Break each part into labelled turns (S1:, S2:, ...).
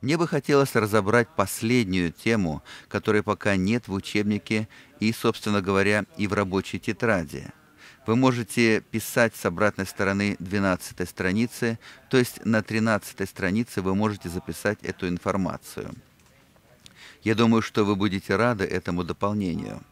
S1: Мне бы хотелось разобрать последнюю тему, которой пока нет в учебнике и, собственно говоря, и в рабочей тетради. Вы можете писать с обратной стороны 12 страницы, то есть на 13 странице вы можете записать эту информацию. Я думаю, что вы будете рады этому дополнению.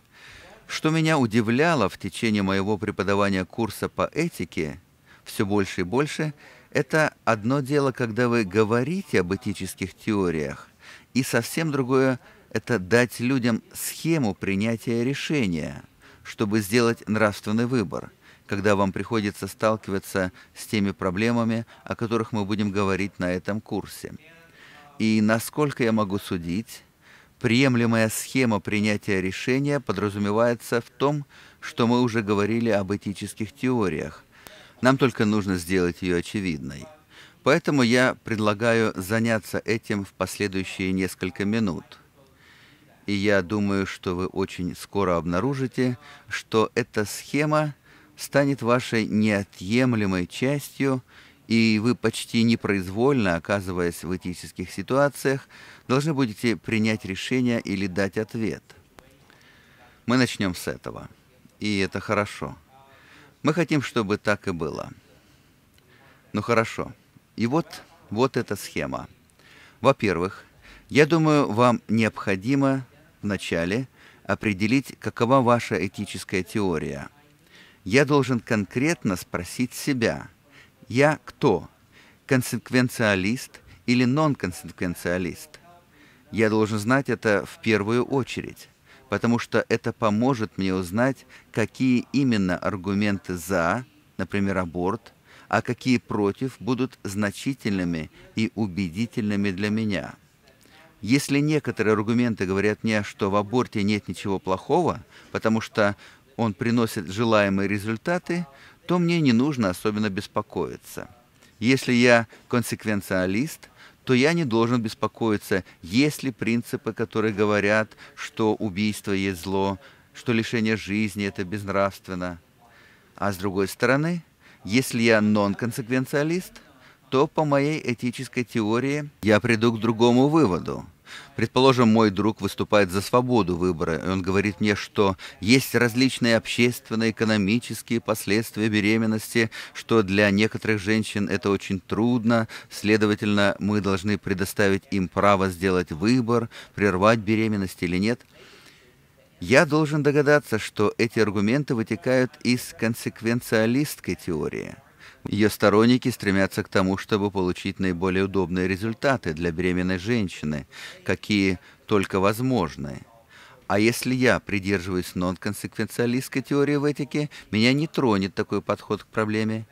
S1: Что меня удивляло в течение моего преподавания курса по этике все больше и больше – это одно дело, когда вы говорите об этических теориях, и совсем другое – это дать людям схему принятия решения, чтобы сделать нравственный выбор, когда вам приходится сталкиваться с теми проблемами, о которых мы будем говорить на этом курсе. И, насколько я могу судить, приемлемая схема принятия решения подразумевается в том, что мы уже говорили об этических теориях, нам только нужно сделать ее очевидной. Поэтому я предлагаю заняться этим в последующие несколько минут. И я думаю, что вы очень скоро обнаружите, что эта схема станет вашей неотъемлемой частью, и вы почти непроизвольно, оказываясь в этических ситуациях, должны будете принять решение или дать ответ. Мы начнем с этого. И это хорошо. Мы хотим, чтобы так и было. Ну хорошо. И вот, вот эта схема. Во-первых, я думаю, вам необходимо вначале определить, какова ваша этическая теория. Я должен конкретно спросить себя, я кто? Консеквенциалист или нонконсеквенциалист? Я должен знать это в первую очередь потому что это поможет мне узнать, какие именно аргументы «за», например, аборт, а какие «против» будут значительными и убедительными для меня. Если некоторые аргументы говорят мне, что в аборте нет ничего плохого, потому что он приносит желаемые результаты, то мне не нужно особенно беспокоиться. Если я консеквенциалист – то я не должен беспокоиться, есть ли принципы, которые говорят, что убийство есть зло, что лишение жизни – это безнравственно. А с другой стороны, если я нон-консеквенциалист, то по моей этической теории я приду к другому выводу – Предположим, мой друг выступает за свободу выбора, и он говорит мне, что есть различные общественные, экономические последствия беременности, что для некоторых женщин это очень трудно, следовательно, мы должны предоставить им право сделать выбор, прервать беременность или нет. Я должен догадаться, что эти аргументы вытекают из консеквенциалистской теории – ее сторонники стремятся к тому, чтобы получить наиболее удобные результаты для беременной женщины, какие только возможны. А если я придерживаюсь нонконсеквенциалистской теории в этике, меня не тронет такой подход к проблеме.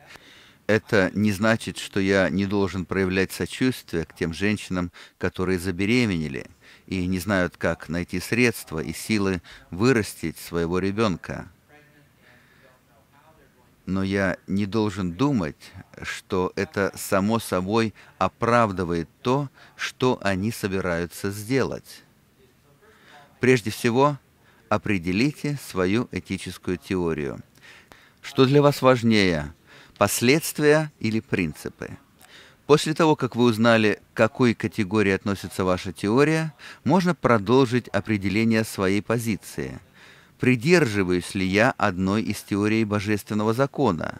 S1: Это не значит, что я не должен проявлять сочувствие к тем женщинам, которые забеременели и не знают, как найти средства и силы вырастить своего ребенка но я не должен думать, что это само собой оправдывает то, что они собираются сделать. Прежде всего, определите свою этическую теорию. Что для вас важнее – последствия или принципы? После того, как вы узнали, к какой категории относится ваша теория, можно продолжить определение своей позиции – придерживаюсь ли я одной из теорий божественного закона,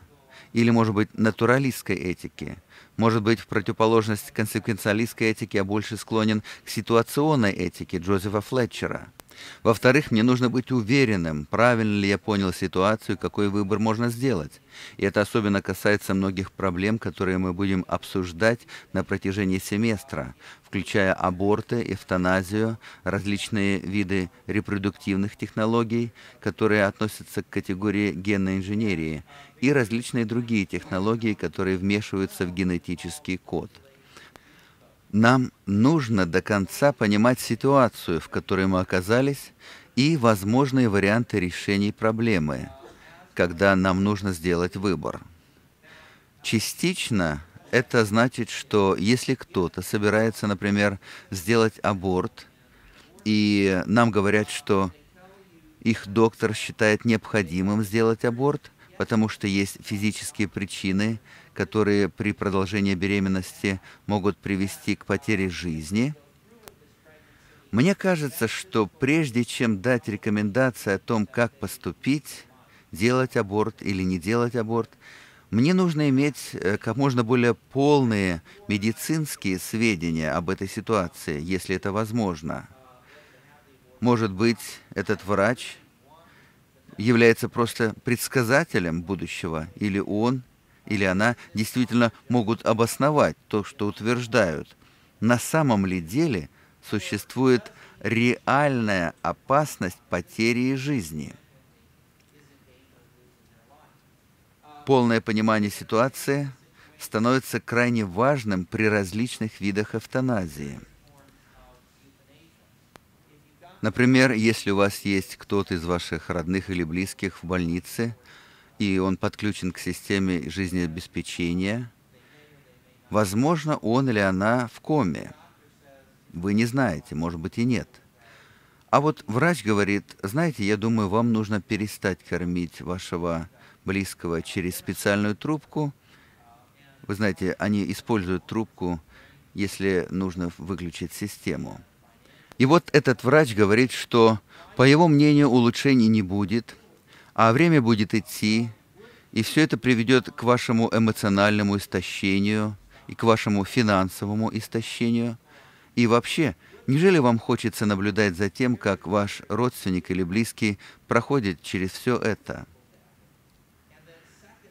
S1: или, может быть, натуралистской этики. Может быть, в противоположность консеквенциалистской этике я больше склонен к ситуационной этике Джозефа Флетчера – во-вторых, мне нужно быть уверенным, правильно ли я понял ситуацию, какой выбор можно сделать. И это особенно касается многих проблем, которые мы будем обсуждать на протяжении семестра, включая аборты, эвтаназию, различные виды репродуктивных технологий, которые относятся к категории генной инженерии, и различные другие технологии, которые вмешиваются в генетический код – нам нужно до конца понимать ситуацию, в которой мы оказались, и возможные варианты решений проблемы, когда нам нужно сделать выбор. Частично это значит, что если кто-то собирается, например, сделать аборт, и нам говорят, что их доктор считает необходимым сделать аборт, потому что есть физические причины, которые при продолжении беременности могут привести к потере жизни. Мне кажется, что прежде чем дать рекомендации о том, как поступить, делать аборт или не делать аборт, мне нужно иметь э, как можно более полные медицинские сведения об этой ситуации, если это возможно. Может быть, этот врач является просто предсказателем будущего, или он, или она действительно могут обосновать то, что утверждают. На самом ли деле существует реальная опасность потери жизни? Полное понимание ситуации становится крайне важным при различных видах эвтаназии. Например, если у вас есть кто-то из ваших родных или близких в больнице – и он подключен к системе жизнеобеспечения, возможно, он или она в коме. Вы не знаете, может быть и нет. А вот врач говорит, знаете, я думаю, вам нужно перестать кормить вашего близкого через специальную трубку. Вы знаете, они используют трубку, если нужно выключить систему. И вот этот врач говорит, что, по его мнению, улучшений не будет – а время будет идти, и все это приведет к вашему эмоциональному истощению и к вашему финансовому истощению. И вообще, Неужели вам хочется наблюдать за тем, как ваш родственник или близкий проходит через все это?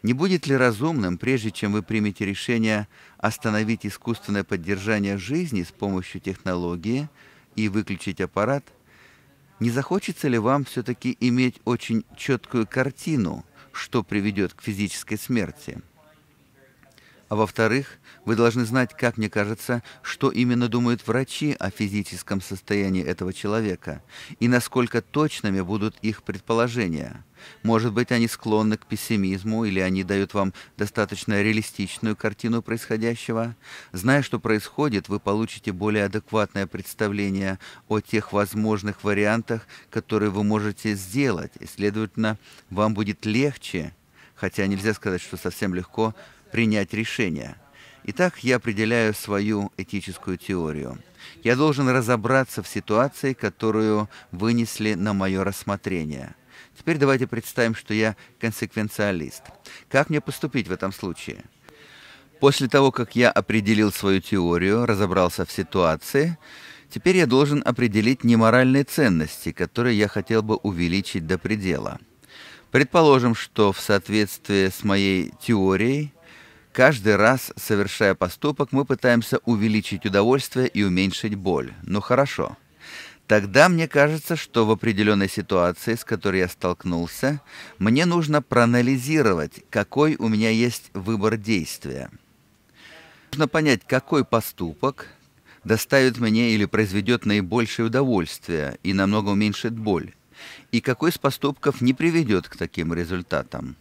S1: Не будет ли разумным, прежде чем вы примете решение остановить искусственное поддержание жизни с помощью технологии и выключить аппарат, не захочется ли вам все-таки иметь очень четкую картину, что приведет к физической смерти? А во-вторых, вы должны знать, как мне кажется, что именно думают врачи о физическом состоянии этого человека и насколько точными будут их предположения. Может быть, они склонны к пессимизму или они дают вам достаточно реалистичную картину происходящего. Зная, что происходит, вы получите более адекватное представление о тех возможных вариантах, которые вы можете сделать, и, следовательно, вам будет легче, хотя нельзя сказать, что совсем легко – принять решение. Итак, я определяю свою этическую теорию. Я должен разобраться в ситуации, которую вынесли на мое рассмотрение. Теперь давайте представим, что я консеквенциалист. Как мне поступить в этом случае? После того, как я определил свою теорию, разобрался в ситуации, теперь я должен определить неморальные ценности, которые я хотел бы увеличить до предела. Предположим, что в соответствии с моей теорией Каждый раз, совершая поступок, мы пытаемся увеличить удовольствие и уменьшить боль. Ну хорошо. Тогда мне кажется, что в определенной ситуации, с которой я столкнулся, мне нужно проанализировать, какой у меня есть выбор действия. Нужно понять, какой поступок доставит мне или произведет наибольшее удовольствие и намного уменьшит боль, и какой из поступков не приведет к таким результатам.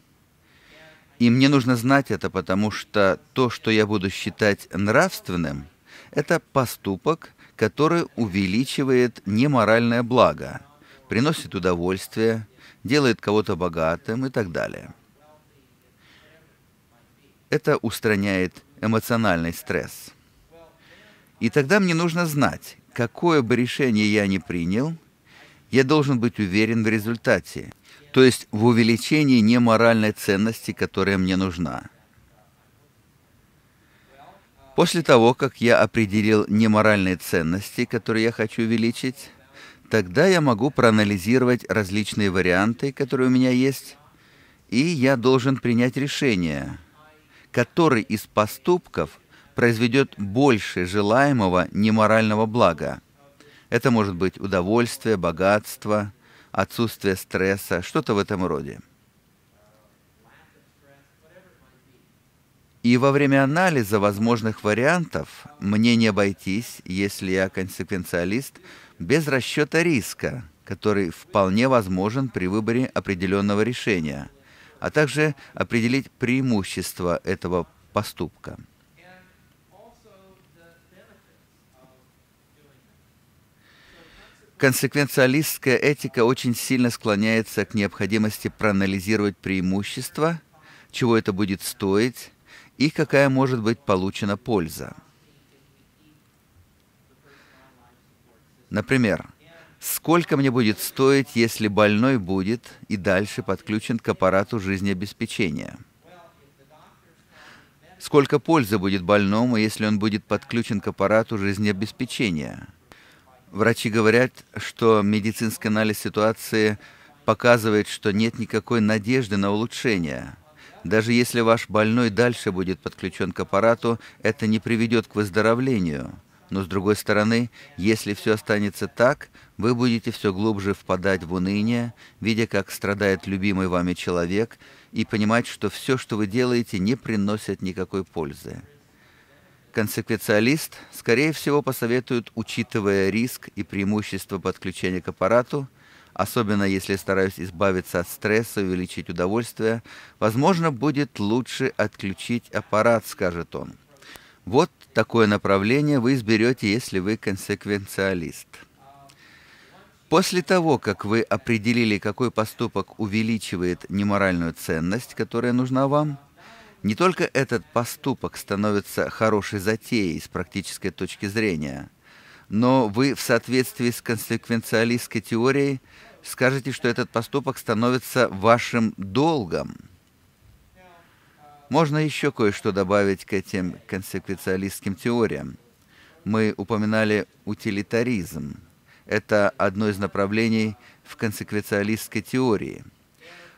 S1: И мне нужно знать это, потому что то, что я буду считать нравственным, это поступок, который увеличивает неморальное благо, приносит удовольствие, делает кого-то богатым и так далее. Это устраняет эмоциональный стресс. И тогда мне нужно знать, какое бы решение я ни принял, я должен быть уверен в результате – то есть в увеличении неморальной ценности, которая мне нужна. После того, как я определил неморальные ценности, которые я хочу увеличить, тогда я могу проанализировать различные варианты, которые у меня есть, и я должен принять решение, который из поступков произведет больше желаемого неморального блага. Это может быть удовольствие, богатство, отсутствие стресса, что-то в этом роде. И во время анализа возможных вариантов мне не обойтись, если я консеквенциалист, без расчета риска, который вполне возможен при выборе определенного решения, а также определить преимущества этого поступка. Консеквенциалистская этика очень сильно склоняется к необходимости проанализировать преимущества, чего это будет стоить и какая может быть получена польза. Например, сколько мне будет стоить, если больной будет и дальше подключен к аппарату жизнеобеспечения? Сколько пользы будет больному, если он будет подключен к аппарату жизнеобеспечения? Врачи говорят, что медицинский анализ ситуации показывает, что нет никакой надежды на улучшение. Даже если ваш больной дальше будет подключен к аппарату, это не приведет к выздоровлению. Но с другой стороны, если все останется так, вы будете все глубже впадать в уныние, видя, как страдает любимый вами человек, и понимать, что все, что вы делаете, не приносит никакой пользы. Консеквенциалист, скорее всего, посоветует, учитывая риск и преимущества подключения к аппарату, особенно если стараюсь избавиться от стресса, увеличить удовольствие, возможно, будет лучше отключить аппарат, скажет он. Вот такое направление вы изберете, если вы консеквенциалист. После того, как вы определили, какой поступок увеличивает неморальную ценность, которая нужна вам, не только этот поступок становится хорошей затеей с практической точки зрения, но вы в соответствии с консеквенциалистской теорией скажете, что этот поступок становится вашим долгом. Можно еще кое-что добавить к этим консеквенциалистским теориям. Мы упоминали утилитаризм. Это одно из направлений в консеквенциалистской теории.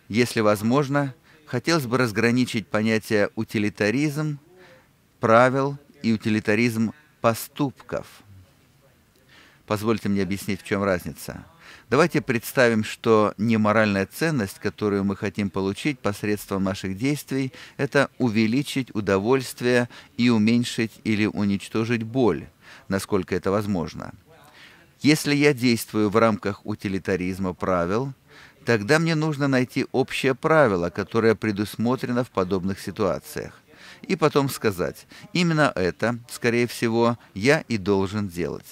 S1: Если возможно, хотелось бы разграничить понятия утилитаризм правил и утилитаризм поступков. Позвольте мне объяснить, в чем разница. Давайте представим, что неморальная ценность, которую мы хотим получить посредством наших действий, это увеличить удовольствие и уменьшить или уничтожить боль, насколько это возможно. Если я действую в рамках утилитаризма правил – Тогда мне нужно найти общее правило, которое предусмотрено в подобных ситуациях. И потом сказать, именно это, скорее всего, я и должен делать.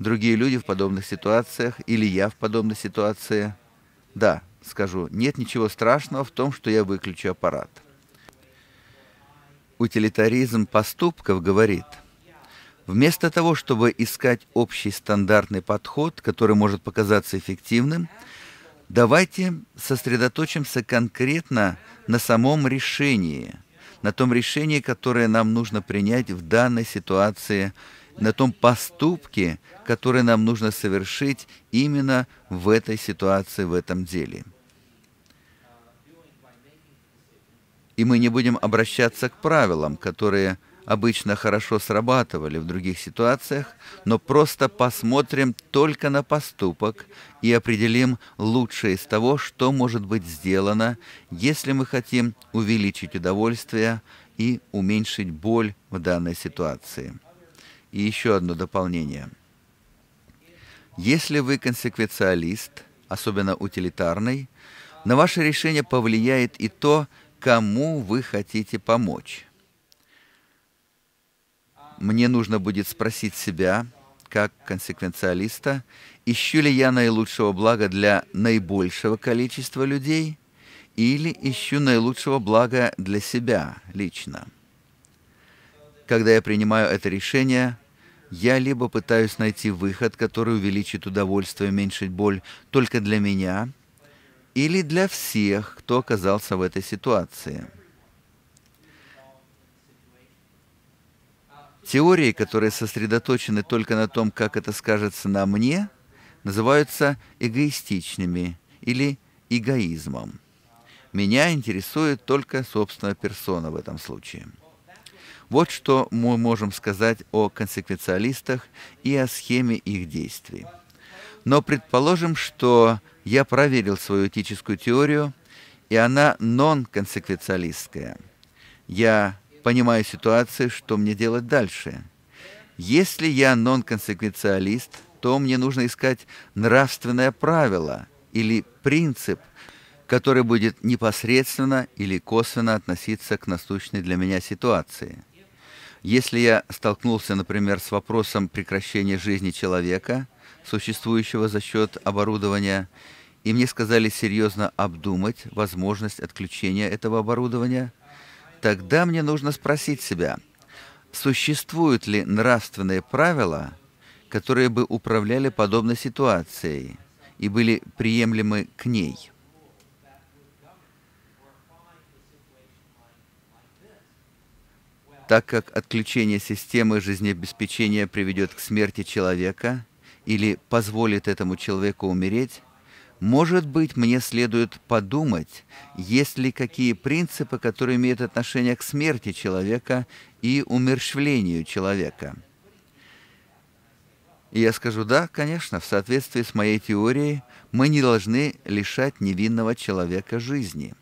S1: Другие люди в подобных ситуациях или я в подобной ситуации. Да, скажу, нет ничего страшного в том, что я выключу аппарат. Утилитаризм поступков говорит, вместо того, чтобы искать общий стандартный подход, который может показаться эффективным, Давайте сосредоточимся конкретно на самом решении, на том решении, которое нам нужно принять в данной ситуации, на том поступке, который нам нужно совершить именно в этой ситуации, в этом деле. И мы не будем обращаться к правилам, которые – обычно хорошо срабатывали в других ситуациях, но просто посмотрим только на поступок и определим лучшее из того, что может быть сделано, если мы хотим увеличить удовольствие и уменьшить боль в данной ситуации. И еще одно дополнение. Если вы консеквенциалист, особенно утилитарный, на ваше решение повлияет и то, кому вы хотите помочь мне нужно будет спросить себя, как консеквенциалиста, ищу ли я наилучшего блага для наибольшего количества людей или ищу наилучшего блага для себя лично. Когда я принимаю это решение, я либо пытаюсь найти выход, который увеличит удовольствие, и уменьшит боль только для меня, или для всех, кто оказался в этой ситуации – Теории, которые сосредоточены только на том, как это скажется на мне, называются эгоистичными или эгоизмом. Меня интересует только собственная персона в этом случае. Вот что мы можем сказать о консеквенциалистах и о схеме их действий. Но предположим, что я проверил свою этическую теорию, и она нон-консеквенциалистская. Я понимаю ситуацию, что мне делать дальше. Если я нонконсеквенциалист, то мне нужно искать нравственное правило или принцип, который будет непосредственно или косвенно относиться к насущной для меня ситуации. Если я столкнулся, например, с вопросом прекращения жизни человека, существующего за счет оборудования, и мне сказали серьезно обдумать возможность отключения этого оборудования – Тогда мне нужно спросить себя, существуют ли нравственные правила, которые бы управляли подобной ситуацией и были приемлемы к ней? Так как отключение системы жизнеобеспечения приведет к смерти человека или позволит этому человеку умереть, может быть, мне следует подумать, есть ли какие принципы, которые имеют отношение к смерти человека и умерщвлению человека. И я скажу, да, конечно, в соответствии с моей теорией мы не должны лишать невинного человека жизни.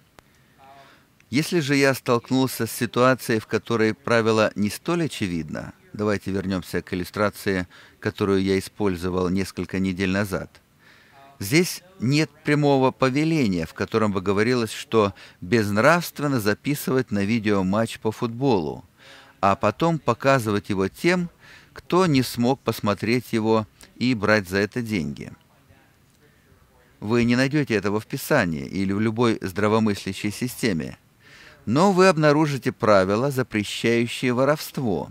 S1: Если же я столкнулся с ситуацией, в которой правило не столь очевидно, давайте вернемся к иллюстрации, которую я использовал несколько недель назад – Здесь нет прямого повеления, в котором бы говорилось, что безнравственно записывать на видео матч по футболу, а потом показывать его тем, кто не смог посмотреть его и брать за это деньги. Вы не найдете этого в Писании или в любой здравомыслящей системе, но вы обнаружите правила, запрещающие воровство,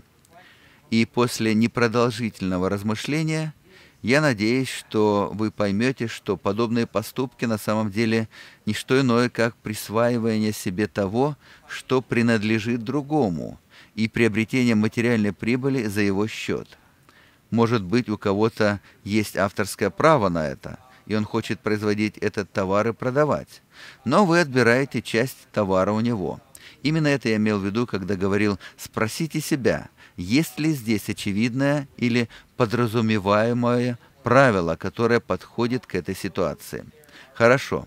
S1: и после непродолжительного размышления – я надеюсь, что вы поймете, что подобные поступки на самом деле не что иное, как присваивание себе того, что принадлежит другому, и приобретение материальной прибыли за его счет. Может быть, у кого-то есть авторское право на это, и он хочет производить этот товар и продавать, но вы отбираете часть товара у него. Именно это я имел в виду, когда говорил «спросите себя», есть ли здесь очевидное или подразумеваемое правило, которое подходит к этой ситуации. Хорошо,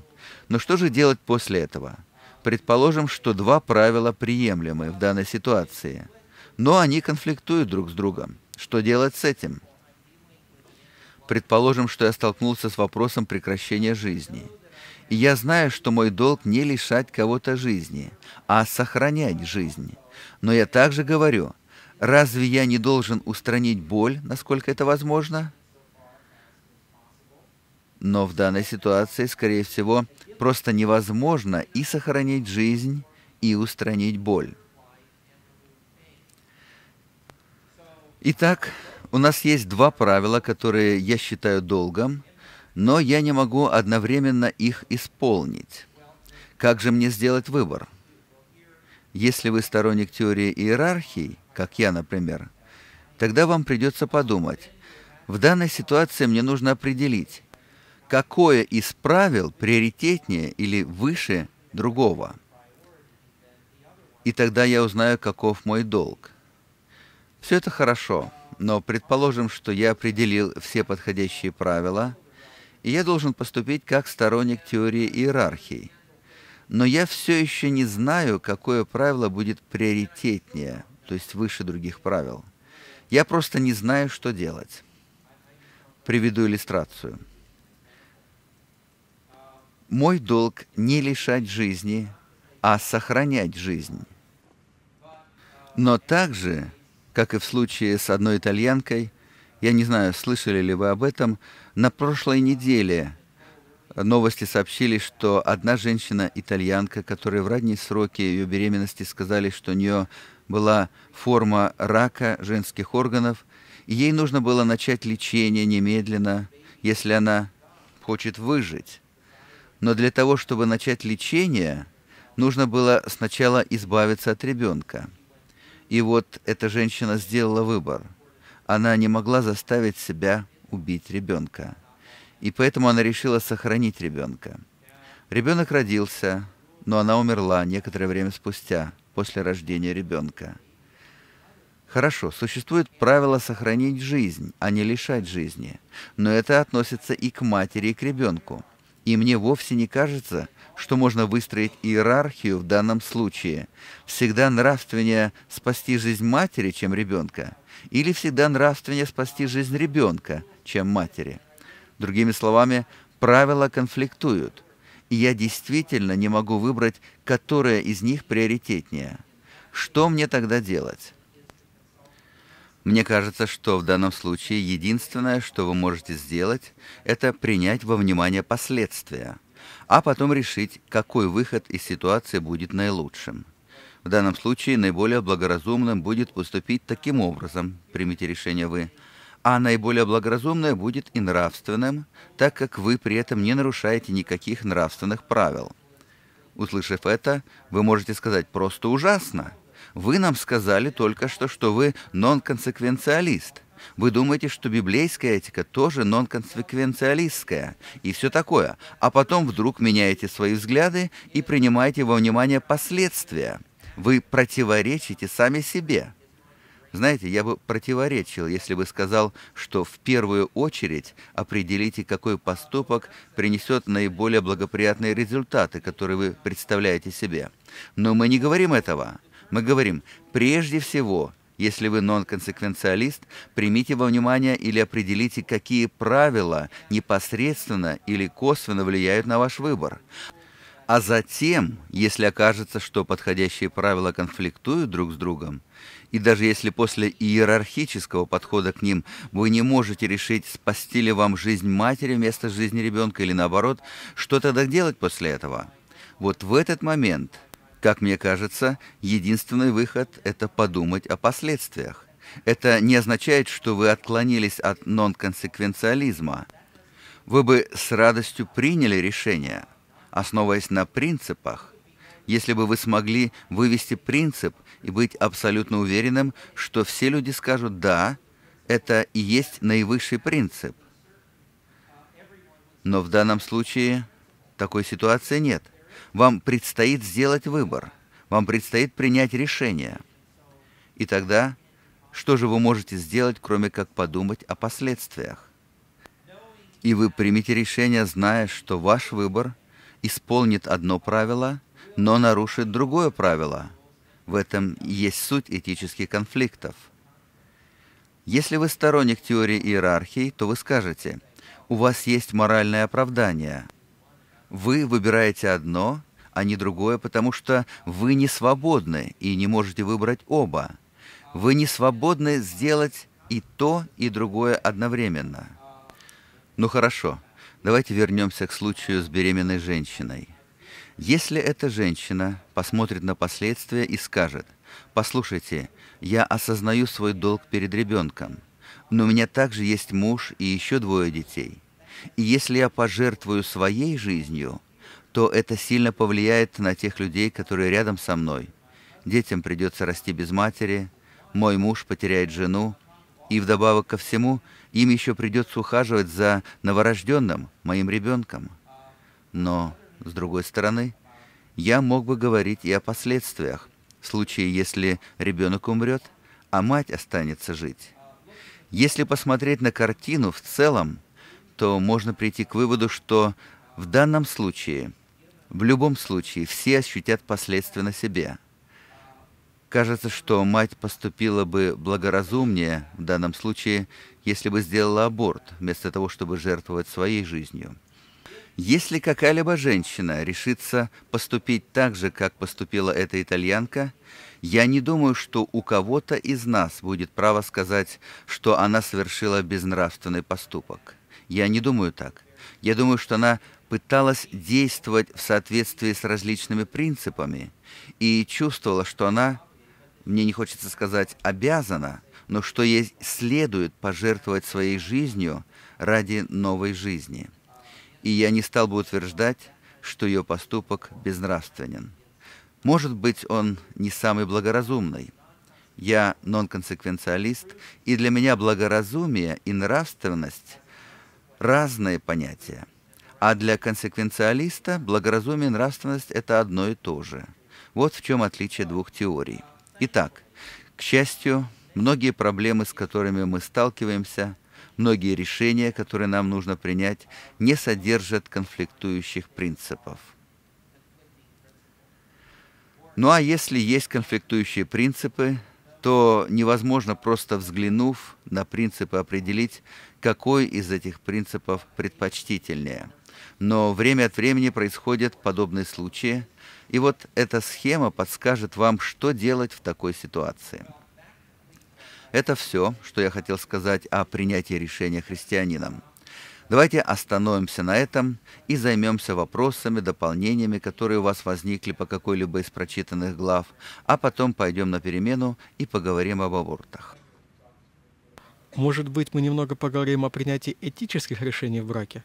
S1: но что же делать после этого? Предположим, что два правила приемлемы в данной ситуации, но они конфликтуют друг с другом. Что делать с этим? Предположим, что я столкнулся с вопросом прекращения жизни. И я знаю, что мой долг не лишать кого-то жизни, а сохранять жизнь. Но я также говорю, Разве я не должен устранить боль, насколько это возможно? Но в данной ситуации, скорее всего, просто невозможно и сохранить жизнь, и устранить боль. Итак, у нас есть два правила, которые я считаю долгом, но я не могу одновременно их исполнить. Как же мне сделать выбор? Если вы сторонник теории иерархии, как я, например, тогда вам придется подумать. В данной ситуации мне нужно определить, какое из правил приоритетнее или выше другого. И тогда я узнаю, каков мой долг. Все это хорошо, но предположим, что я определил все подходящие правила, и я должен поступить как сторонник теории иерархии. Но я все еще не знаю, какое правило будет приоритетнее – то есть выше других правил. Я просто не знаю, что делать. Приведу иллюстрацию. Мой долг не лишать жизни, а сохранять жизнь. Но также, как и в случае с одной итальянкой, я не знаю, слышали ли вы об этом, на прошлой неделе новости сообщили, что одна женщина-итальянка, которая в ранние сроки ее беременности сказали, что у нее была форма рака женских органов, и ей нужно было начать лечение немедленно, если она хочет выжить. Но для того, чтобы начать лечение, нужно было сначала избавиться от ребенка. И вот эта женщина сделала выбор. Она не могла заставить себя убить ребенка и поэтому она решила сохранить ребенка. Ребенок родился, но она умерла некоторое время спустя, после рождения ребенка. Хорошо, существует правило сохранить жизнь, а не лишать жизни. Но это относится и к матери, и к ребенку. И мне вовсе не кажется, что можно выстроить иерархию в данном случае. Всегда нравственнее спасти жизнь матери, чем ребенка, или всегда нравственнее спасти жизнь ребенка, чем матери. Другими словами, правила конфликтуют, и я действительно не могу выбрать, которая из них приоритетнее. Что мне тогда делать? Мне кажется, что в данном случае единственное, что вы можете сделать, это принять во внимание последствия, а потом решить, какой выход из ситуации будет наилучшим. В данном случае наиболее благоразумным будет поступить таким образом, примите решение вы – а наиболее благоразумное будет и нравственным, так как вы при этом не нарушаете никаких нравственных правил. Услышав это, вы можете сказать «просто ужасно». Вы нам сказали только что, что вы нонконсеквенциалист. Вы думаете, что библейская этика тоже нонконсеквенциалистская и все такое, а потом вдруг меняете свои взгляды и принимаете во внимание последствия. Вы противоречите сами себе. Знаете, я бы противоречил, если бы сказал, что в первую очередь определите, какой поступок принесет наиболее благоприятные результаты, которые вы представляете себе. Но мы не говорим этого. Мы говорим, прежде всего, если вы нон нонконсеквенциалист, примите во внимание или определите, какие правила непосредственно или косвенно влияют на ваш выбор. А затем, если окажется, что подходящие правила конфликтуют друг с другом, и даже если после иерархического подхода к ним вы не можете решить, спасти ли вам жизнь матери вместо жизни ребенка или наоборот, что тогда делать после этого? Вот в этот момент, как мне кажется, единственный выход – это подумать о последствиях. Это не означает, что вы отклонились от нонконсеквенциализма. Вы бы с радостью приняли решение, основываясь на принципах, если бы вы смогли вывести принцип и быть абсолютно уверенным, что все люди скажут «да», это и есть наивысший принцип. Но в данном случае такой ситуации нет. Вам предстоит сделать выбор. Вам предстоит принять решение. И тогда что же вы можете сделать, кроме как подумать о последствиях? И вы примете решение, зная, что ваш выбор исполнит одно правило – но нарушит другое правило. В этом есть суть этических конфликтов. Если вы сторонник теории иерархии, то вы скажете, у вас есть моральное оправдание. Вы выбираете одно, а не другое, потому что вы не свободны и не можете выбрать оба. Вы не свободны сделать и то, и другое одновременно. Ну хорошо, давайте вернемся к случаю с беременной женщиной. Если эта женщина посмотрит на последствия и скажет, «Послушайте, я осознаю свой долг перед ребенком, но у меня также есть муж и еще двое детей. И если я пожертвую своей жизнью, то это сильно повлияет на тех людей, которые рядом со мной. Детям придется расти без матери, мой муж потеряет жену, и вдобавок ко всему им еще придется ухаживать за новорожденным, моим ребенком. Но с другой стороны, я мог бы говорить и о последствиях, в случае, если ребенок умрет, а мать останется жить. Если посмотреть на картину в целом, то можно прийти к выводу, что в данном случае, в любом случае, все ощутят последствия на себе. Кажется, что мать поступила бы благоразумнее в данном случае, если бы сделала аборт, вместо того, чтобы жертвовать своей жизнью. Если какая-либо женщина решится поступить так же, как поступила эта итальянка, я не думаю, что у кого-то из нас будет право сказать, что она совершила безнравственный поступок. Я не думаю так. Я думаю, что она пыталась действовать в соответствии с различными принципами и чувствовала, что она, мне не хочется сказать обязана, но что ей следует пожертвовать своей жизнью ради новой жизни и я не стал бы утверждать, что ее поступок безнравственен. Может быть, он не самый благоразумный. Я нонконсеквенциалист, и для меня благоразумие и нравственность – разные понятия. А для консеквенциалиста благоразумие и нравственность – это одно и то же. Вот в чем отличие двух теорий. Итак, к счастью, многие проблемы, с которыми мы сталкиваемся – многие решения, которые нам нужно принять, не содержат конфликтующих принципов. Ну а если есть конфликтующие принципы, то невозможно просто взглянув на принципы определить, какой из этих принципов предпочтительнее. Но время от времени происходят подобные случаи, и вот эта схема подскажет вам, что делать в такой ситуации. Это все, что я хотел сказать о принятии решения христианином. Давайте остановимся на этом и займемся вопросами, дополнениями, которые у вас возникли по какой-либо из прочитанных глав, а потом пойдем на перемену и поговорим об абортах. Может быть, мы немного поговорим о принятии этических решений в браке?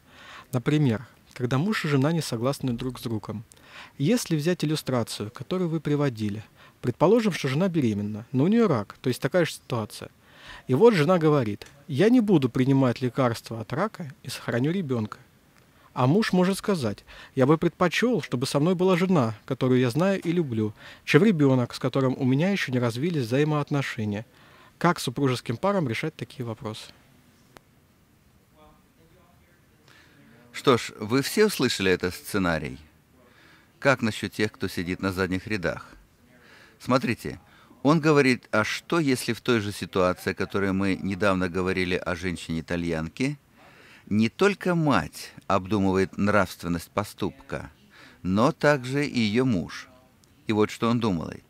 S1: Например, когда муж и жена не согласны друг с другом. Если взять иллюстрацию, которую вы приводили – Предположим, что жена беременна, но у нее рак, то есть такая же ситуация. И вот жена говорит, я не буду принимать лекарства от рака и сохраню ребенка. А муж может сказать, я бы предпочел, чтобы со мной была жена, которую я знаю и люблю, чем ребенок, с которым у меня еще не развились взаимоотношения. Как супружеским парам решать такие вопросы? Что ж, вы все услышали этот сценарий? Как насчет тех, кто сидит на задних рядах? Смотрите, он говорит, а что если в той же ситуации, о которой мы недавно говорили о женщине-итальянке, не только мать обдумывает нравственность поступка, но также и ее муж. И вот что он думает.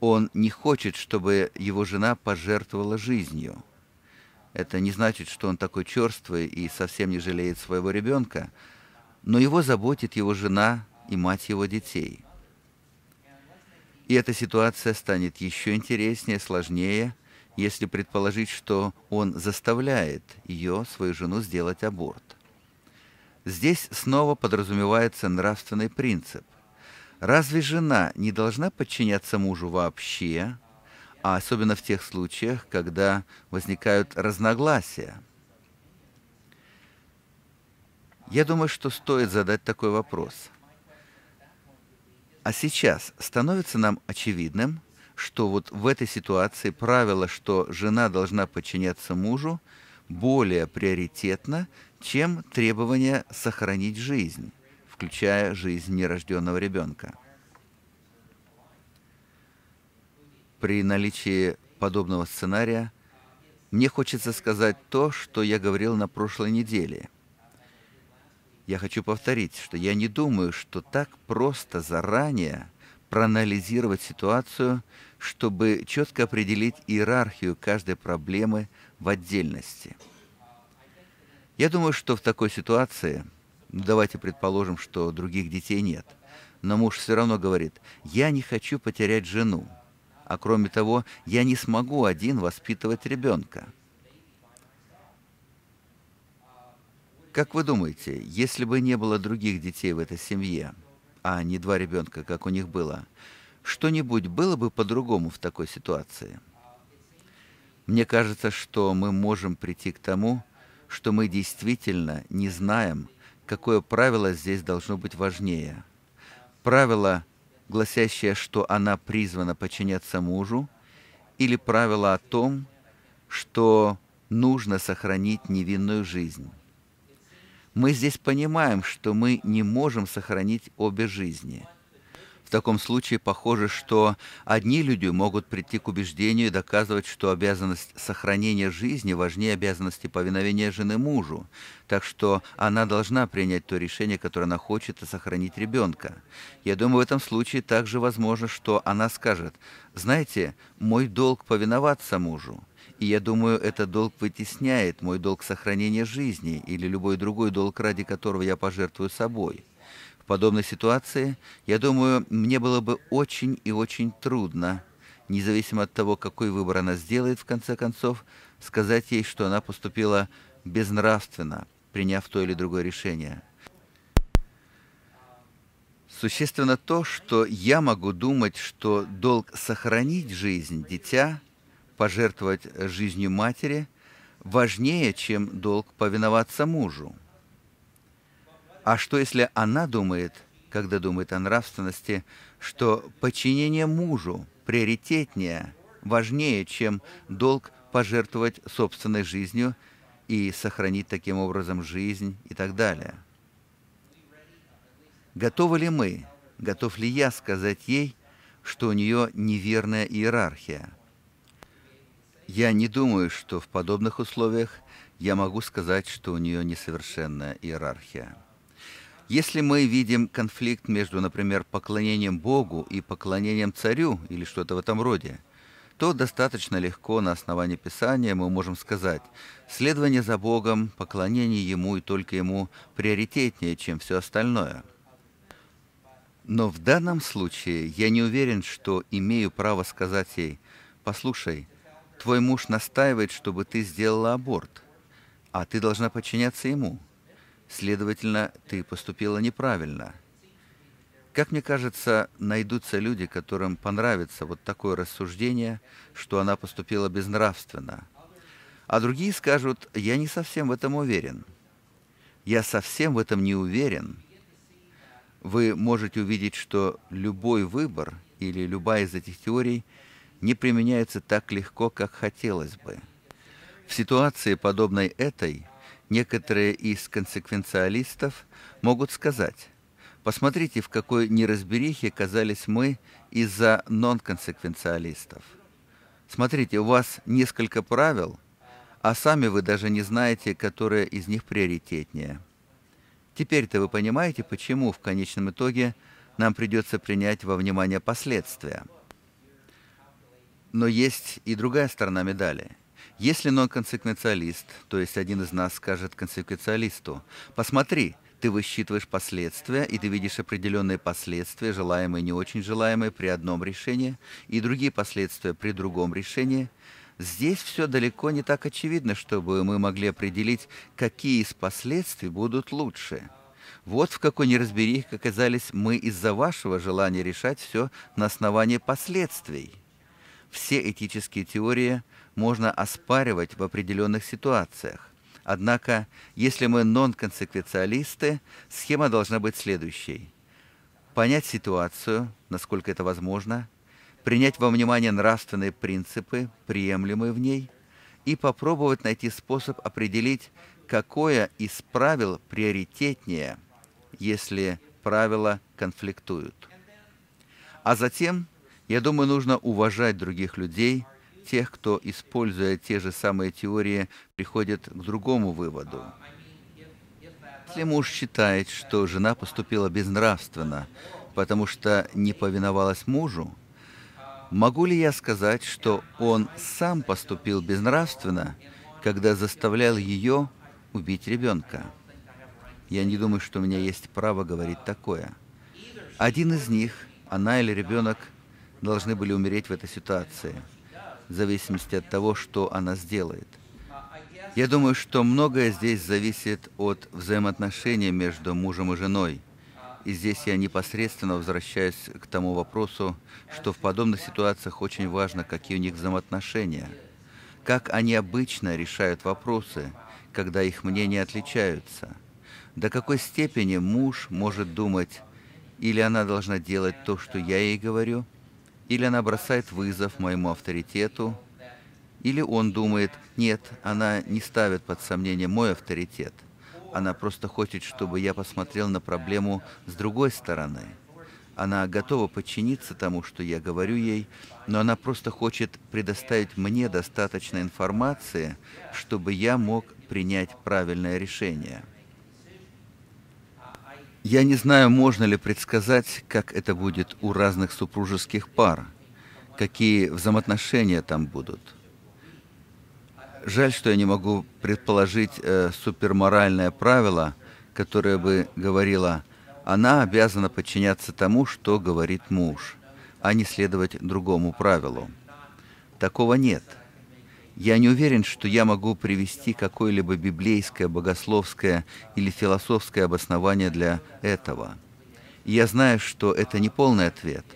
S1: Он не хочет, чтобы его жена пожертвовала жизнью. Это не значит, что он такой черствый и совсем не жалеет своего ребенка, но его заботит его жена и мать его детей. И эта ситуация станет еще интереснее, сложнее, если предположить, что он заставляет ее, свою жену, сделать аборт. Здесь снова подразумевается нравственный принцип. Разве жена не должна подчиняться мужу вообще, а особенно в тех случаях, когда возникают разногласия? Я думаю, что стоит задать такой вопрос – а сейчас становится нам очевидным, что вот в этой ситуации правило, что жена должна подчиняться мужу, более приоритетно, чем требование сохранить жизнь, включая жизнь нерожденного ребенка. При наличии подобного сценария мне хочется сказать то, что я говорил на прошлой неделе – я хочу повторить, что я не думаю, что так просто заранее проанализировать ситуацию, чтобы четко определить иерархию каждой проблемы в отдельности. Я думаю, что в такой ситуации, ну, давайте предположим, что других детей нет, но муж все равно говорит, я не хочу потерять жену, а кроме того, я не смогу один воспитывать ребенка. Как вы думаете, если бы не было других детей в этой семье, а не два ребенка, как у них было, что-нибудь было бы по-другому в такой ситуации? Мне кажется, что мы можем прийти к тому, что мы действительно не знаем, какое правило здесь должно быть важнее. Правило, гласящее, что она призвана подчиняться мужу, или правило о том, что нужно сохранить невинную жизнь. Мы здесь понимаем, что мы не можем сохранить обе жизни. В таком случае похоже, что одни люди могут прийти к убеждению и доказывать, что обязанность сохранения жизни важнее обязанности повиновения жены мужу, так что она должна принять то решение, которое она хочет, и сохранить ребенка. Я думаю, в этом случае также возможно, что она скажет, «Знаете, мой долг повиноваться мужу». И я думаю, этот долг вытесняет мой долг сохранения жизни или любой другой долг, ради которого я пожертвую собой. В подобной ситуации, я думаю, мне было бы очень и очень трудно, независимо от того, какой выбор она сделает в конце концов, сказать ей, что она поступила безнравственно, приняв то или другое решение. Существенно то, что я могу думать, что долг сохранить жизнь дитя – пожертвовать э, жизнью матери важнее, чем долг повиноваться мужу. А что, если она думает, когда думает о нравственности, что подчинение мужу приоритетнее, важнее, чем долг пожертвовать собственной жизнью и сохранить таким образом жизнь и так далее. Готовы ли мы, готов ли я сказать ей, что у нее неверная иерархия – я не думаю, что в подобных условиях я могу сказать, что у нее несовершенная иерархия. Если мы видим конфликт между, например, поклонением Богу и поклонением царю или что-то в этом роде, то достаточно легко на основании Писания мы можем сказать, следование за Богом, поклонение Ему и только Ему приоритетнее, чем все остальное. Но в данном случае я не уверен, что имею право сказать ей, «Послушай, Твой муж настаивает, чтобы ты сделала аборт, а ты должна подчиняться ему. Следовательно, ты поступила неправильно. Как мне кажется, найдутся люди, которым понравится вот такое рассуждение, что она поступила безнравственно. А другие скажут, я не совсем в этом уверен. Я совсем в этом не уверен. Вы можете увидеть, что любой выбор или любая из этих теорий – не применяется так легко, как хотелось бы. В ситуации, подобной этой, некоторые из консеквенциалистов могут сказать, посмотрите, в какой неразберихе оказались мы из-за нонконсеквенциалистов. Смотрите, у вас несколько правил, а сами вы даже не знаете, которое из них приоритетнее. Теперь-то вы понимаете, почему в конечном итоге нам придется принять во внимание последствия – но есть и другая сторона медали. Если нон-консеквенциалист, то есть один из нас скажет консеквенциалисту, «Посмотри, ты высчитываешь последствия, и ты видишь определенные последствия, желаемые и не очень желаемые, при одном решении, и другие последствия при другом решении». Здесь все далеко не так очевидно, чтобы мы могли определить, какие из последствий будут лучше. Вот в какой неразберихе оказались мы из-за вашего желания решать все на основании последствий. Все этические теории можно оспаривать в определенных ситуациях. Однако, если мы нон-консеквенциалисты, схема должна быть следующей. Понять ситуацию, насколько это возможно, принять во внимание нравственные принципы, приемлемые в ней, и попробовать найти способ определить, какое из правил приоритетнее, если правила конфликтуют. А затем – я думаю, нужно уважать других людей, тех, кто, используя те же самые теории, приходит к другому выводу. Если муж считает, что жена поступила безнравственно, потому что не повиновалась мужу, могу ли я сказать, что он сам поступил безнравственно, когда заставлял ее убить ребенка? Я не думаю, что у меня есть право говорить такое. Один из них, она или ребенок – должны были умереть в этой ситуации, в зависимости от того, что она сделает. Я думаю, что многое здесь зависит от взаимоотношений между мужем и женой. И здесь я непосредственно возвращаюсь к тому вопросу, что в подобных ситуациях очень важно, какие у них взаимоотношения, как они обычно решают вопросы, когда их мнения отличаются, до какой степени муж может думать, или она должна делать то, что я ей говорю, или она бросает вызов моему авторитету, или он думает, нет, она не ставит под сомнение мой авторитет. Она просто хочет, чтобы я посмотрел на проблему с другой стороны. Она готова подчиниться тому, что я говорю ей, но она просто хочет предоставить мне достаточно информации, чтобы я мог принять правильное решение. Я не знаю, можно ли предсказать, как это будет у разных супружеских пар, какие взаимоотношения там будут. Жаль, что я не могу предположить э, суперморальное правило, которое бы говорило, она обязана подчиняться тому, что говорит муж, а не следовать другому правилу. Такого нет. Я не уверен, что я могу привести какое-либо библейское, богословское или философское обоснование для этого. И я знаю, что это не полный ответ,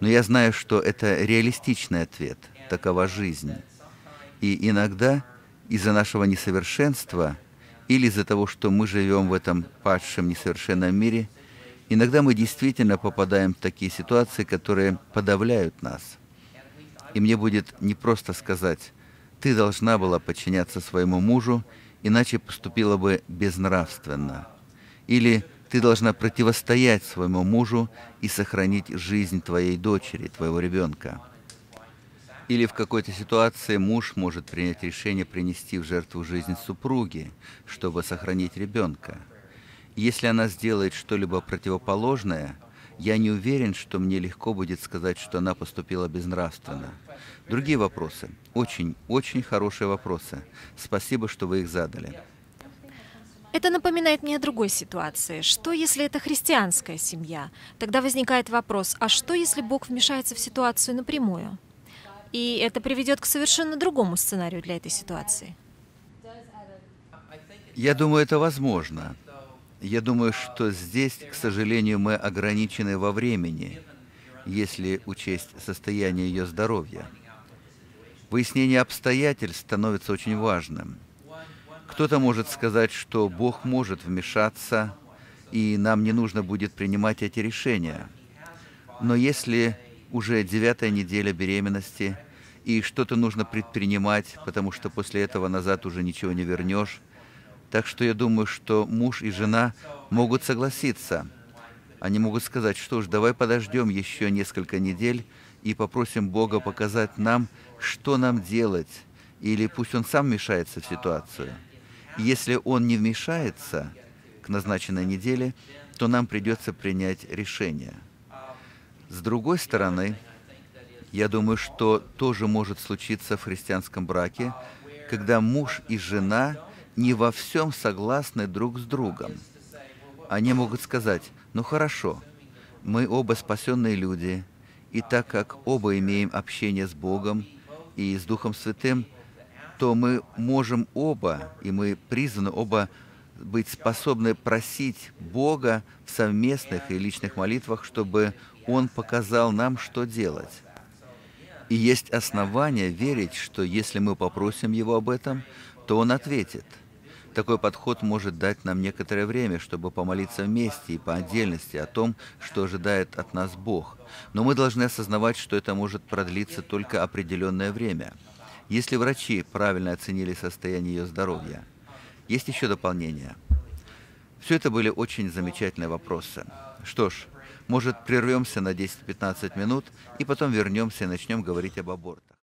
S1: но я знаю, что это реалистичный ответ, такова жизнь. И иногда из-за нашего несовершенства или из-за того, что мы живем в этом падшем несовершенном мире, иногда мы действительно попадаем в такие ситуации, которые подавляют нас. И мне будет не просто сказать, ты должна была подчиняться своему мужу, иначе поступила бы безнравственно. Или ты должна противостоять своему мужу и сохранить жизнь твоей дочери, твоего ребенка. Или в какой-то ситуации муж может принять решение принести в жертву жизнь супруги, чтобы сохранить ребенка. Если она сделает что-либо противоположное, я не уверен, что мне легко будет сказать, что она поступила безнравственно. Другие вопросы. Очень, очень хорошие вопросы. Спасибо, что вы их задали. Это напоминает мне о другой ситуации. Что, если это христианская семья? Тогда возникает вопрос, а что, если Бог вмешается в ситуацию напрямую? И это приведет к совершенно другому сценарию для этой ситуации. Я думаю, это возможно. Я думаю, что здесь, к сожалению, мы ограничены во времени, если учесть состояние ее здоровья. Выяснение обстоятельств становится очень важным. Кто-то может сказать, что Бог может вмешаться, и нам не нужно будет принимать эти решения. Но если уже девятая неделя беременности, и что-то нужно предпринимать, потому что после этого назад уже ничего не вернешь, так что я думаю, что муж и жена могут согласиться. Они могут сказать, что ж, давай подождем еще несколько недель и попросим Бога показать нам, что нам делать, или пусть Он сам вмешается в ситуацию. Если Он не вмешается к назначенной неделе, то нам придется принять решение. С другой стороны, я думаю, что тоже может случиться в христианском браке, когда муж и жена не во всем согласны друг с другом. Они могут сказать, ну хорошо, мы оба спасенные люди, и так как оба имеем общение с Богом и с Духом Святым, то мы можем оба, и мы призваны оба быть способны просить Бога в совместных и личных молитвах, чтобы Он показал нам, что делать. И есть основания верить, что если мы попросим Его об этом, то Он ответит – такой подход может дать нам некоторое время, чтобы помолиться вместе и по отдельности о том, что ожидает от нас Бог. Но мы должны осознавать, что это может продлиться только определенное время, если врачи правильно оценили состояние ее здоровья. Есть еще дополнение. Все это были очень замечательные вопросы. Что ж, может прервемся на 10-15 минут и потом вернемся и начнем говорить об абортах.